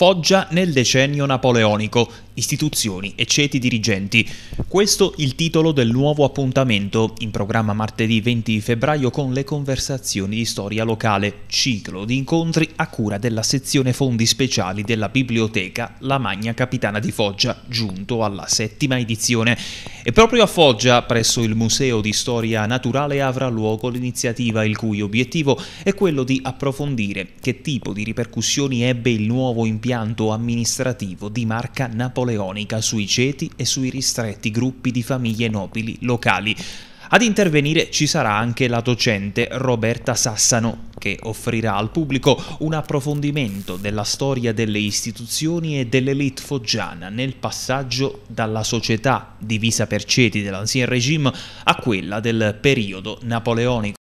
Foggia nel decennio napoleonico, istituzioni e ceti dirigenti. Questo il titolo del nuovo appuntamento, in programma martedì 20 febbraio con le conversazioni di storia locale, ciclo di incontri a cura della sezione fondi speciali della biblioteca La Magna Capitana di Foggia, giunto alla settima edizione. E proprio a Foggia, presso il Museo di Storia Naturale, avrà luogo l'iniziativa il cui obiettivo è quello di approfondire che tipo di ripercussioni ebbe il nuovo impianto amministrativo di marca napoleonica sui ceti e sui ristretti gruppi di famiglie nobili locali. Ad intervenire ci sarà anche la docente Roberta Sassano, che offrirà al pubblico un approfondimento della storia delle istituzioni e dell'elite foggiana nel passaggio dalla società divisa per ceti dell'Ancien Regime a quella del periodo napoleonico.